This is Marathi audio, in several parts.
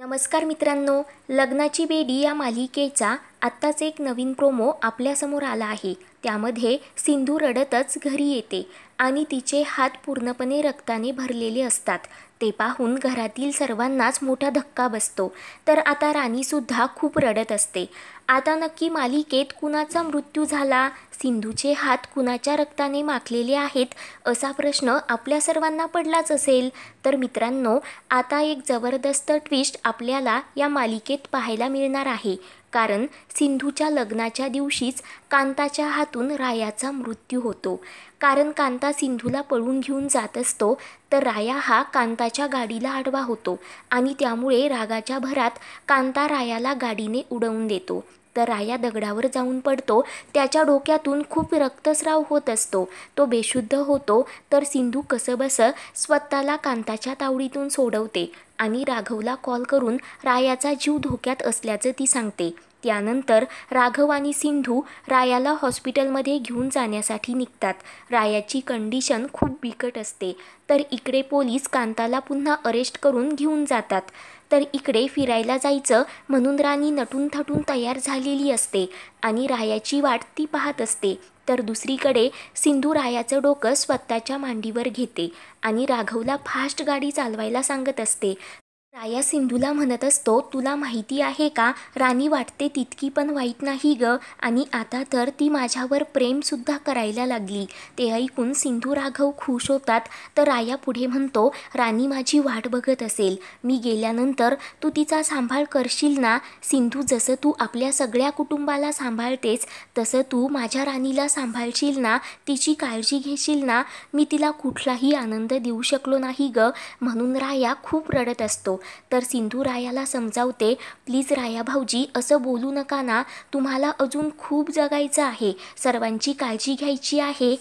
नमस्कार मित्रांनो लग्नाची बेडी या मालिकेचा आत्ताच एक नवीन प्रोमो आपल्यासमोर आला आहे त्यामध्ये सिंधू रडतच घरी येते आणि तिचे हात पूर्णपणे रक्ताने भरलेले असतात ते पाहून घरातील सर्वांनाच मोठा धक्का बसतो तर आता राणीसुद्धा खूप रडत असते आता नक्की मालिकेत कुणाचा मृत्यू झाला सिंधूचे हात कुणाच्या रक्ताने माखलेले आहेत असा प्रश्न आपल्या सर्वांना पडलाच असेल तर मित्रांनो आता एक जबरदस्त ट्विस्ट आपल्याला या मालिकेत पाहायला मिळणार आहे कारण सिंधूच्या लग्नाच्या दिवशीच कांताच्या हातून रायाचा मृत्यू होतो कारण कांता सिंधूला पळून घेऊन जात असतो तर राया हा कांताच्या गाडीला आडवा होतो आणि त्यामुळे रागाच्या भरात कांता रायाला गाडीने उडवून देतो तर राया दगडावर जाऊन पडतो त्याच्या डोक्यातून खूप रक्तस्राव होत असतो तो बेशुद्ध होतो तर सिंधू कसंबसं स्वतःला कांताच्या तावडीतून सोडवते आणि राघवला कॉल करून रायाचा जीव धोक्यात असल्याचं ती सांगते त्यानंतर राघव आणि सिंधू रायाला हॉस्पिटलमध्ये घेऊन जाण्यासाठी निघतात रायाची कंडिशन खूप बिकट असते तर इकडे पोलीस कांताला पुन्हा अरेस्ट करून घेऊन जातात तर इकडे फिरायला जायचं म्हणून राणी नटून थटून तयार झालेली असते आणि रायाची वाट ती पाहत असते तर दुसरीकडे सिंधू रायाचं डोकं स्वतःच्या मांडीवर घेते आणि राघवला फास्ट गाडी चालवायला सांगत असते राया सिंधूला म्हणत असतो तुला माहिती आहे का राणी वाटते तितकी पण वाईट नाही ग आणि आता तर ती माझ्यावर प्रेमसुद्धा करायला लागली ते ऐकून सिंधू राघव खुश होतात तर राया पुढे म्हणतो राणी माझी वाट बघत असेल मी गेल्यानंतर तू तिचा सांभाळ करशील ना सिंधू जसं तू आपल्या सगळ्या कुटुंबाला सांभाळतेस तसं तू माझ्या राणीला सांभाळशील ना तिची काळजी घेशील ना मी तिला कुठलाही आनंद देऊ शकलो नाही ग म्हणून राया खूप रडत असतो तर सिंधू रायाला समजावते प्लीज राया भाऊजी असं बोलू नका ना तुम्हाला अजून खूप जगायचं आहे सर्वांची काळजी घ्यायची आहे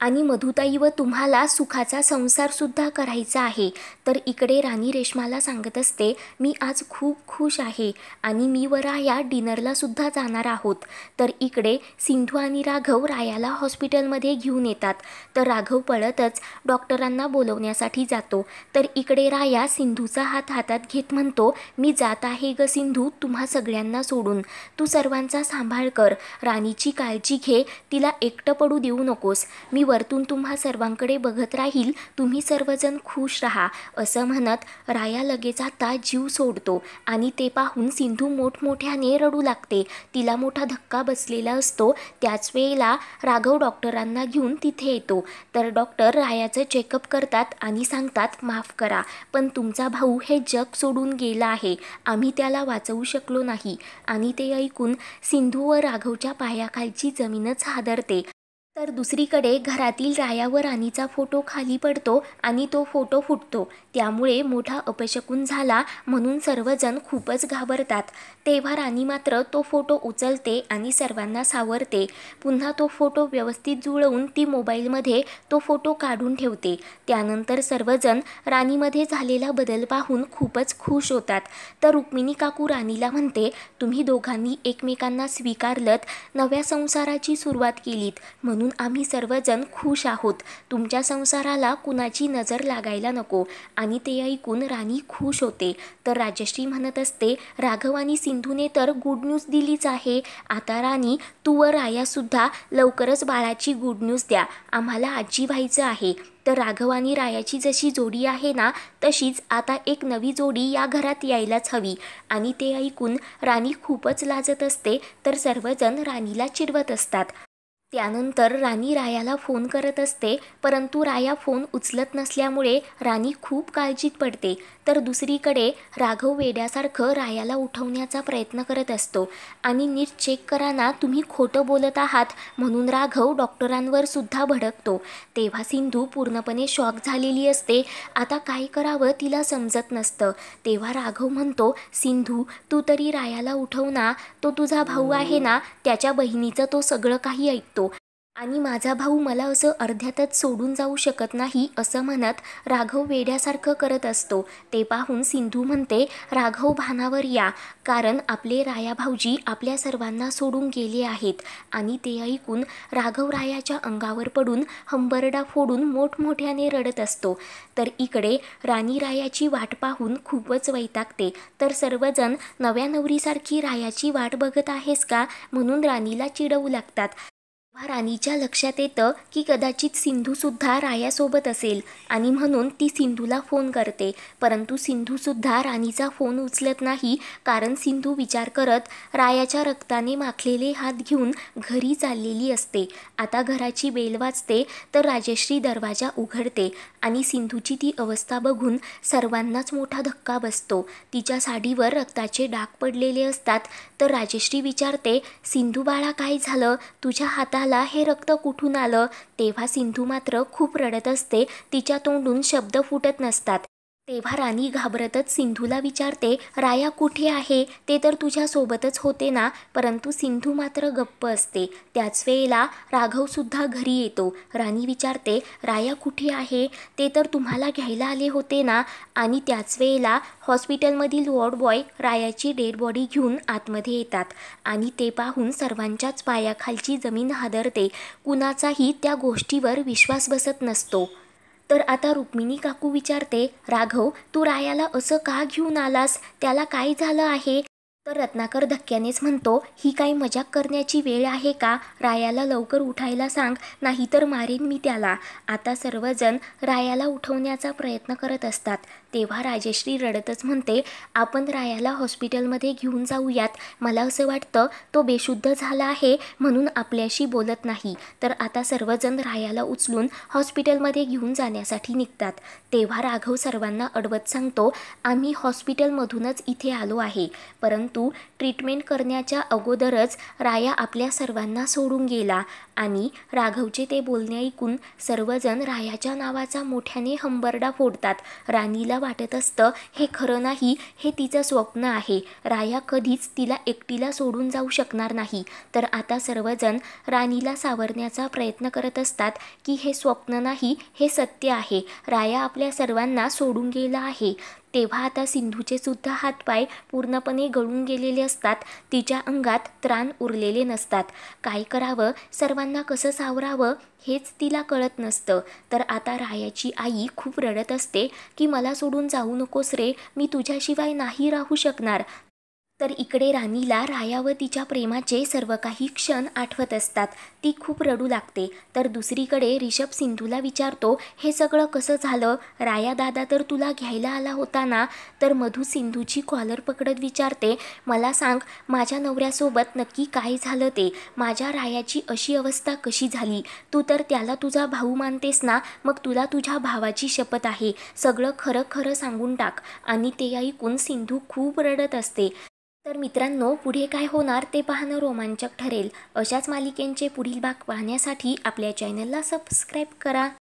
आणि मधुताई व तुम्हाला सुखाचा संसारसुद्धा करायचा आहे तर इकडे राणी रेश्माला सांगत असते मी आज खूप खुश आहे आणि मी व राया डिनरलासुद्धा जाणार आहोत तर इकडे सिंधू आणि राघव रायाला हॉस्पिटलमध्ये घेऊन येतात तर राघव पळतच डॉक्टरांना बोलवण्यासाठी जातो तर इकडे राया सिंधूचा हात हातात घेत म्हणतो मी जात आहे ग सिंधू तुम्हा सगळ्यांना सोडून तू सर्वांचा सांभाळ कर राणीची काळजी घे तिला एकटं पडू देऊ नकोस मी वरतून तुम्हा सर्वांकडे बघत राहील तुम्ही सर्वजण खुश राहा असं म्हणत राया लगेच आता जीव सोडतो आणि ते पाहून सिंधू मोठमोठ्याने रडू लागते तिला मोठा धक्का बसलेला असतो त्याच वेळेला राघव डॉक्टरांना घेऊन तिथे येतो तर डॉक्टर रायाचं चेकअप करतात आणि सांगतात माफ करा पण तुमचा भाऊ हे जग सोडून गेला आहे आम्ही त्याला वाचवू शकलो नाही आणि ते ऐकून सिंधू व राघवच्या पायाखालची जमीनच हादरते तर दुसरीकडे घरातील रायावर राणीचा फोटो खाली पडतो आणि तो फोटो फुटतो त्यामुळे मोठा अपशकून झाला म्हणून सर्वजण खूपच घाबरतात तेव्हा राणी मात्र तो फोटो उचलते आणि सर्वांना सावरते पुन्हा तो फोटो व्यवस्थित जुळवून ती मोबाईलमध्ये तो फोटो काढून ठेवते त्यानंतर सर्वजण राणीमध्ये झालेला बदल पाहून खूपच खुश होतात तर रुक्मिणी काकू राणीला म्हणते तुम्ही दोघांनी एकमेकांना स्वीकारलत नव्या संसाराची सुरुवात केलीत म्हणून आम्ही सर्वजण खुश आहोत तुमच्या संसाराला कुणाची नजर लागायला नको आणि ते ऐकून राणी खुश होते तर राजश्री म्हणत असते राघव आणि सिंधूने तर गुड न्यूज दिलीच आहे आता राणी तू व रायासुद्धा लवकरच बाळाची गुड न्यूज द्या आम्हाला आजी व्हायचं आहे तर राघव आणि रायाची जशी जोडी आहे ना तशीच आता एक नवी जोडी या घरात यायलाच हवी आणि ते ऐकून राणी खूपच लाजत असते तर सर्वजण राणीला चिरवत असतात त्यानंतर राणी रायाला फोन करत असते परंतु राया फोन उचलत नसल्यामुळे राणी खूप काळजीत पडते तर दुसरीकडे राघव वेड्यासारखं रायाला उठवण्याचा प्रयत्न करत असतो आणि नीट चेक करा ना तुम्ही खोटं बोलत आहात म्हणून राघव डॉक्टरांवर सुद्धा भडकतो तेव्हा सिंधू पूर्णपणे शॉक झालेली असते आता काय करावं तिला समजत नसतं तेव्हा राघव म्हणतो सिंधू तू तरी रायाला उठव ना तो तुझा भाऊ आहे ना त्याच्या बहिणीचं तो सगळं काही ऐकतो आणि माझा भाऊ मला असं अर्ध्यातच सोडून जाऊ शकत नाही असं म्हणत राघव वेड्यासारखं करत असतो ते पाहून सिंधू म्हणते राघव भानावर या कारण आपले राया भाऊजी आपल्या सर्वांना सोडून गेले आहेत आणि ते ऐकून राघव रायाच्या अंगावर पडून हंबरडा फोडून मोठमोठ्याने रडत असतो तर इकडे राणी रायाची वाट पाहून खूपच वैतागते तर सर्वजण नव्या नवरीसारखी रायाची वाट बघत आहेस का म्हणून राणीला चिडवू लागतात राणीच्या लक्षात येतं की कदाचित सिंधूसुद्धा रायासोबत असेल आणि म्हणून ती सिंधूला फोन करते परंतु सिंधूसुद्धा राणीचा फोन उचलत नाही कारण सिंधू विचार करत रायाच्या रक्ताने माखलेले हात घेऊन घरी चाललेली असते आता घराची बेल वाजते तर राजश्री दरवाजा उघडते आणि सिंधूची ती अवस्था बघून सर्वांनाच मोठा धक्का बसतो तिच्या साडीवर रक्ताचे डाग पडलेले असतात तर राजश्री विचारते सिंधू बाळा काय झालं तुझ्या हातात स्वतःला हे रक्त कुठून आलं तेव्हा सिंधू मात्र खूप रडत असते तिच्या तोंडून शब्द फुटत नसतात तेव्हा राणी घाबरतच सिंधूला विचारते राया कुठे आहे ते तर तुझ्यासोबतच होते ना परंतु सिंधू मात्र गप्प असते त्याच वेळेला राघवसुद्धा घरी येतो राणी विचारते राया कुठे आहे ते तर तुम्हाला घ्यायला आले होते ना आणि त्याच वेळेला हॉस्पिटलमधील वॉर्ड बॉय रायाची डेड बॉडी घेऊन आतमध्ये येतात आणि ते पाहून सर्वांच्याच पायाखालची जमीन हादरते कुणाचाही त्या गोष्टीवर विश्वास बसत नसतो तर आता रुक्मिणी काकू विचारते राघव तू रायाला असं का घेऊन आलास त्याला काय झालं आहे तर रत्नाकर धक्क्यानेच म्हणतो ही काही मजाक करण्याची वेळ आहे का रायाला लवकर उठायला सांग नाहीतर मारेन मी त्याला आता सर्वजण रायाला उठवण्याचा प्रयत्न करत असतात तेव्हा राजेश्री रडतच म्हणते आपण रायाला हॉस्पिटलमध्ये घेऊन जाऊयात मला असं वाटतं तो बेशुद्ध झाला आहे म्हणून आपल्याशी बोलत नाही तर आता सर्वजण रायाला उचलून हॉस्पिटलमध्ये घेऊन जाण्यासाठी निघतात तेव्हा राघव सर्वांना अडवत सांगतो आम्ही हॉस्पिटलमधूनच इथे आलो आहे परंतु परंतु ट्रीटमेंट करण्याच्या अगोदरच राया आपल्या सर्वांना सोडून गेला आणि राघवचे ते बोलणे ऐकून सर्वजण रायाच्या नावाचा मोठ्याने हंबरडा फोडतात राणीला वाटत असतं हे खरं नाही हे तिचं स्वप्न आहे राया कधीच तिला एकटीला सोडून जाऊ शकणार नाही तर आता सर्वजण राणीला सावरण्याचा प्रयत्न करत असतात की हे स्वप्न नाही हे सत्य आहे राया आपल्या सर्वांना सोडून गेला आहे तेव्हा आता सिंधूचे सुद्धा हातपाय पूर्णपणे गळून गेलेले असतात तिच्या अंगात त्राण उरलेले नसतात काय करावं सर्वांना कसं सावरावं हेच तिला कळत नसतं तर आता रायाची आई खूप रडत असते की मला सोडून जाऊ नकोस रे मी तुझ्याशिवाय नाही राहू शकणार तर इकडे राणीला राया व तिच्या प्रेमाचे सर्व काही क्षण आठवत असतात ती खूप रडू लागते तर दुसरीकडे रिषभ सिंधूला विचारतो हे सगळं कसं झालं राया दादा तर तुला घ्यायला आला होता ना तर मधू सिंधूची कॉलर पकडत विचारते मला सांग माझ्या नवऱ्यासोबत नक्की काय झालं ते माझ्या रायाची अशी अवस्था कशी झाली तू तर त्याला तुझा भाऊ मानतेस ना मग तुला तुझ्या भावाची शपथ आहे सगळं खरं खरं सांगून टाक आणि ते ऐकून सिंधू खूप रडत असते तर मित्रांनो पुढे काय होणार ते पाहणं रोमांचक ठरेल अशाच मालिकेंचे पुढील भाग पाहण्यासाठी आपल्या चॅनलला सबस्क्राईब करा